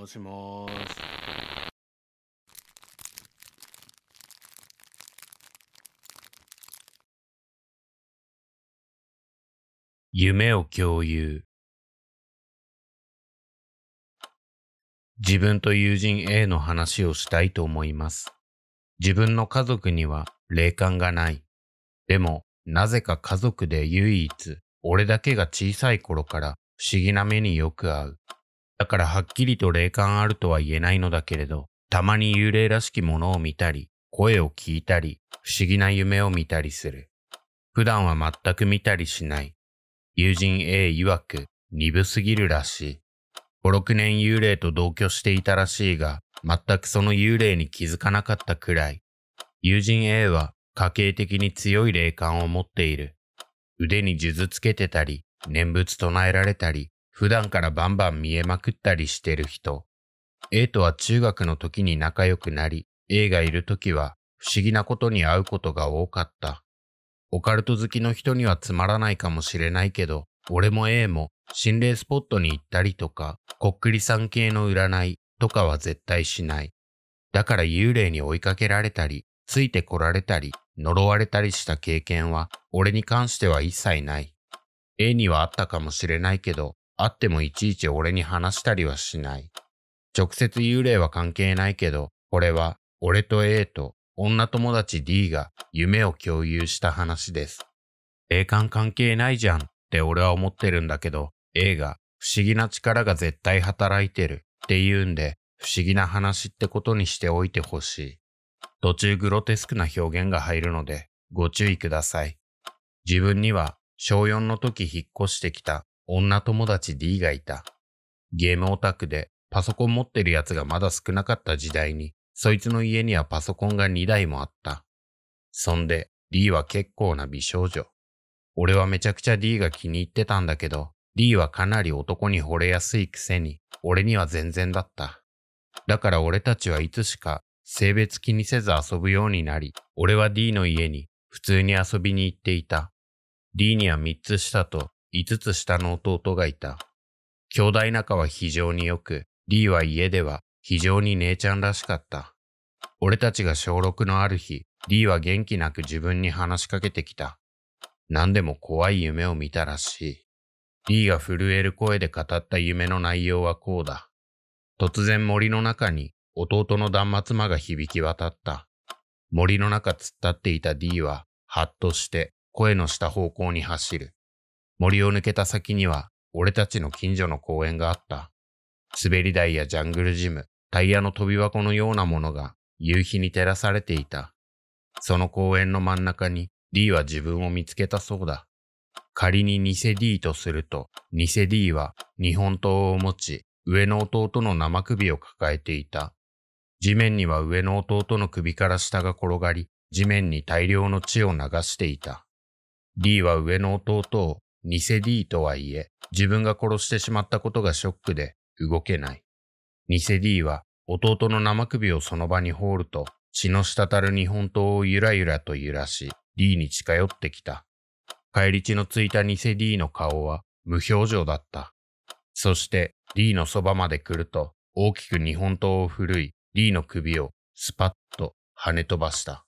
もしもし。夢を共有。自分と友人 A の話をしたいと思います。自分の家族には霊感がない。でも、なぜか家族で唯一、俺だけが小さい頃から不思議な目によく合う。だからはっきりと霊感あるとは言えないのだけれど、たまに幽霊らしきものを見たり、声を聞いたり、不思議な夢を見たりする。普段は全く見たりしない。友人 A 曰く、鈍すぎるらしい。5、6年幽霊と同居していたらしいが、全くその幽霊に気づかなかったくらい。友人 A は家系的に強い霊感を持っている。腕に数珠つけてたり、念仏唱えられたり、普段からバンバン見えまくったりしてる人。A とは中学の時に仲良くなり、A がいる時は不思議なことに会うことが多かった。オカルト好きの人にはつまらないかもしれないけど、俺も A も心霊スポットに行ったりとか、こっくりさん系の占いとかは絶対しない。だから幽霊に追いかけられたり、ついてこられたり、呪われたりした経験は、俺に関しては一切ない。A にはあったかもしれないけど、会ってもいちいち俺に話したりはしない。直接幽霊は関係ないけど、これは俺と A と女友達 D が夢を共有した話です。霊感関係ないじゃんって俺は思ってるんだけど、A が不思議な力が絶対働いてるって言うんで、不思議な話ってことにしておいてほしい。途中グロテスクな表現が入るので、ご注意ください。自分には小4の時引っ越してきた女友達 D がいた。ゲームオタクでパソコン持ってる奴がまだ少なかった時代に、そいつの家にはパソコンが2台もあった。そんで D は結構な美少女。俺はめちゃくちゃ D が気に入ってたんだけど、D はかなり男に惚れやすいくせに、俺には全然だった。だから俺たちはいつしか性別気にせず遊ぶようになり、俺は D の家に普通に遊びに行っていた。D には3つ下と五つ下の弟がいた。兄弟仲は非常に良く、リーは家では非常に姉ちゃんらしかった。俺たちが小6のある日、リーは元気なく自分に話しかけてきた。何でも怖い夢を見たらしい。リーが震える声で語った夢の内容はこうだ。突然森の中に弟の断末魔が響き渡った。森の中突っ立っていた D は、はっとして声の下方向に走る。森を抜けた先には、俺たちの近所の公園があった。滑り台やジャングルジム、タイヤの飛び箱のようなものが夕日に照らされていた。その公園の真ん中に D は自分を見つけたそうだ。仮に偽 D とすると、偽 D は日本刀を持ち、上の弟の生首を抱えていた。地面には上の弟の首から下が転がり、地面に大量の血を流していた。D は上の弟を偽 D とはいえ、自分が殺してしまったことがショックで動けない。偽 D は弟の生首をその場に放ると、血の滴る日本刀をゆらゆらと揺らし、D に近寄ってきた。帰り血のついた偽 D の顔は無表情だった。そして D のそばまで来ると、大きく日本刀を振るい、D の首をスパッと跳ね飛ばした。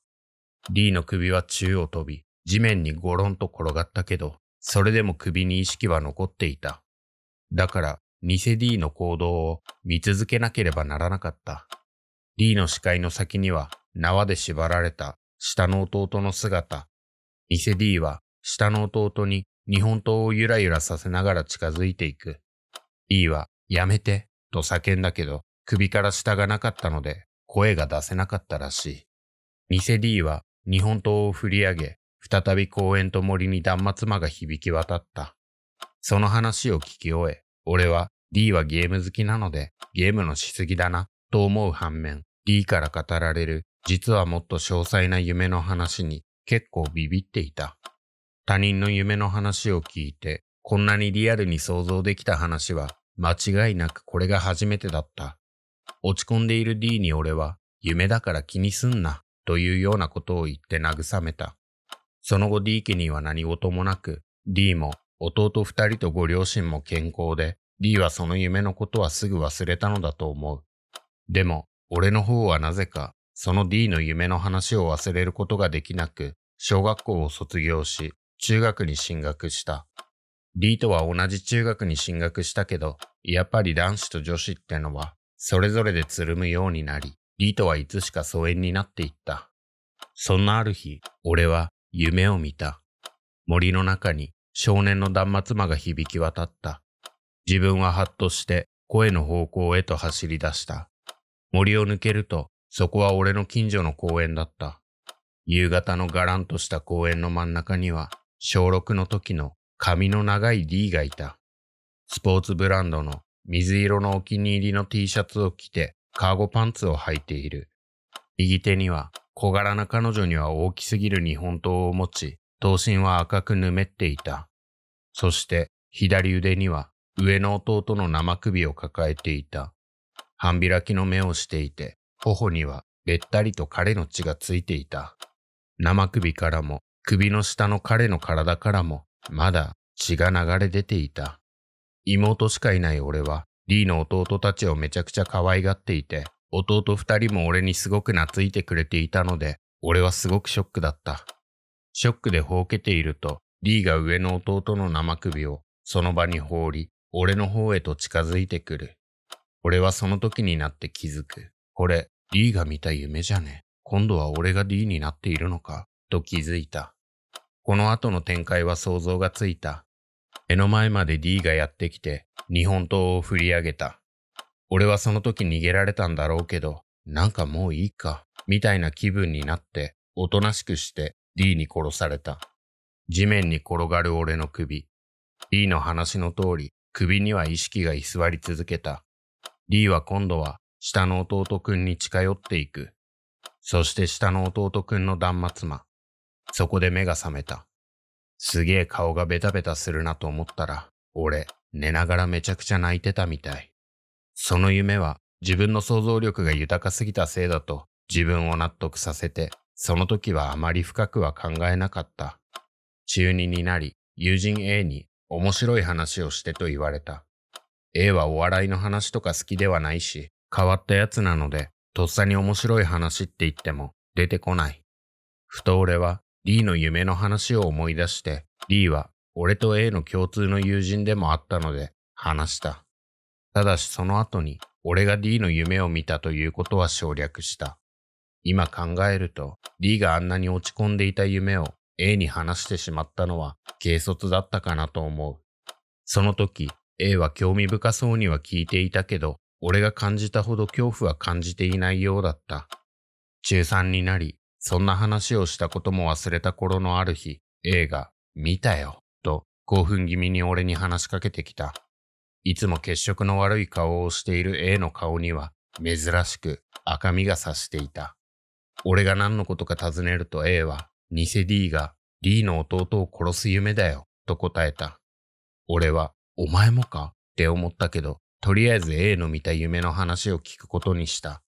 D の首は宙を飛び、地面にゴロンと転がったけど、それでも首に意識は残っていた。だから、偽 D の行動を見続けなければならなかった。D の視界の先には縄で縛られた下の弟の姿。偽 D は下の弟に日本刀をゆらゆらさせながら近づいていく。D はやめてと叫んだけど首から下がなかったので声が出せなかったらしい。偽 D は日本刀を振り上げ再び公園と森に断末魔が響き渡った。その話を聞き終え、俺は D はゲーム好きなのでゲームのしすぎだなと思う反面、D から語られる実はもっと詳細な夢の話に結構ビビっていた。他人の夢の話を聞いて、こんなにリアルに想像できた話は間違いなくこれが初めてだった。落ち込んでいる D に俺は夢だから気にすんなというようなことを言って慰めた。その後 D 家には何事もなく、D も弟二人とご両親も健康で、D はその夢のことはすぐ忘れたのだと思う。でも、俺の方はなぜか、その D の夢の話を忘れることができなく、小学校を卒業し、中学に進学した。D とは同じ中学に進学したけど、やっぱり男子と女子ってのは、それぞれでつるむようになり、D とはいつしか疎遠になっていった。そんなある日、俺は夢を見た。森の中に少年の断末魔が響き渡った。自分ははっとして声の方向へと走り出した。森を抜けると、そこは俺の近所の公園だった。夕方のガランとした公園の真ん中には、小6の時の髪の長い D がいた。スポーツブランドの水色のお気に入りの T シャツを着て、カーゴパンツを履いている。右手には小柄な彼女には大きすぎる日本刀を持ち、刀身は赤くぬめっていた。そして左腕には上の弟の生首を抱えていた。半開きの目をしていて、頬にはべったりと彼の血がついていた。生首からも、首の下の彼の体からも、まだ血が流れ出ていた。妹しかいない俺は、リーの弟たちをめちゃくちゃ可愛がっていて、弟二人も俺にすごく懐いてくれていたので、俺はすごくショックだった。ショックでほうけていると、D が上の弟の生首をその場に放り、俺の方へと近づいてくる。俺はその時になって気づく。これ、D が見た夢じゃね。今度は俺が D になっているのか、と気づいた。この後の展開は想像がついた。目の前まで D がやってきて、日本刀を振り上げた。俺はその時逃げられたんだろうけど、なんかもういいか、みたいな気分になって、おとなしくして D に殺された。地面に転がる俺の首。D の話の通り、首には意識が居座り続けた。D は今度は下の弟くんに近寄っていく。そして下の弟くんの断末魔。そこで目が覚めた。すげえ顔がベタベタするなと思ったら、俺、寝ながらめちゃくちゃ泣いてたみたい。その夢は自分の想像力が豊かすぎたせいだと自分を納得させて、その時はあまり深くは考えなかった。中二になり、友人 A に面白い話をしてと言われた。A はお笑いの話とか好きではないし、変わったやつなので、とっさに面白い話って言っても出てこない。ふと俺は D の夢の話を思い出して、D は俺と A の共通の友人でもあったので話した。ただしその後に、俺が D の夢を見たということは省略した。今考えると、D があんなに落ち込んでいた夢を A に話してしまったのは軽率だったかなと思う。その時、A は興味深そうには聞いていたけど、俺が感じたほど恐怖は感じていないようだった。中3になり、そんな話をしたことも忘れた頃のある日、A が、見たよ、と興奮気味に俺に話しかけてきた。いつも血色の悪い顔をしている A の顔には珍しく赤みがさしていた。俺が何のことか尋ねると A は偽 D が D の弟を殺す夢だよと答えた。俺はお前もかって思ったけど、とりあえず A の見た夢の話を聞くことにした。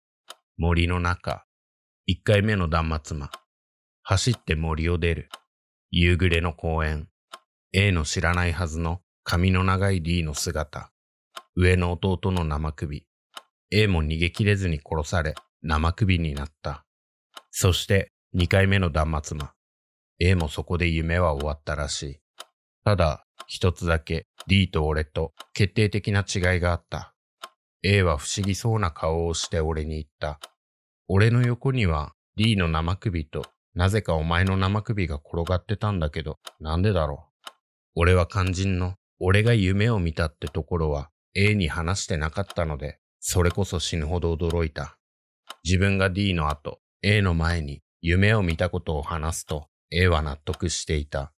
森の中。一回目の断末魔。走って森を出る。夕暮れの公園。A の知らないはずの髪の長いリーの姿、上の弟の生首、A も逃げ切れずに殺され、生首になった。そして、二回目の断末魔。A もそこで夢は終わったらしい。ただ、一つだけ D と俺と決定的な違いがあった。A は不思議そうな顔をして俺に言った。俺の横には D の生首となぜかお前の生首が転がってたんだけど、なんでだろう。俺は肝心の俺が夢を見たってところは A に話してなかったので、それこそ死ぬほど驚いた。自分が D の後、A の前に夢を見たことを話すと A は納得していた。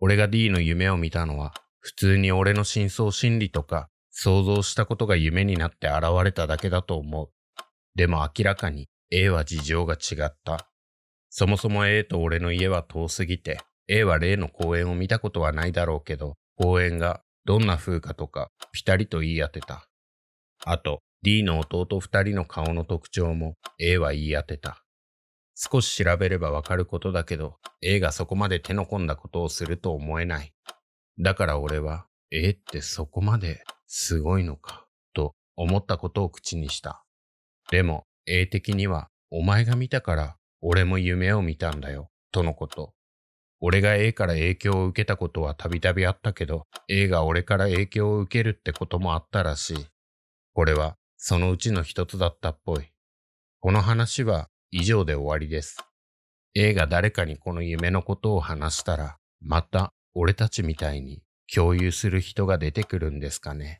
俺が D の夢を見たのは、普通に俺の真相心理とか想像したことが夢になって現れただけだと思う。でも明らかに A は事情が違った。そもそも A と俺の家は遠すぎて、A は例の公園を見たことはないだろうけど、公園がどんな風かとかピタリと言い当てた。あと、D の弟二人の顔の特徴も A は言い当てた。少し調べればわかることだけど、A がそこまで手の込んだことをすると思えない。だから俺は、A ってそこまですごいのか、と思ったことを口にした。でも、A 的には、お前が見たから、俺も夢を見たんだよ、とのこと。俺が A から影響を受けたことはたびたびあったけど、A が俺から影響を受けるってこともあったらしい。これはそのうちの一つだったっぽい。この話は以上で終わりです。A が誰かにこの夢のことを話したら、また俺たちみたいに共有する人が出てくるんですかね。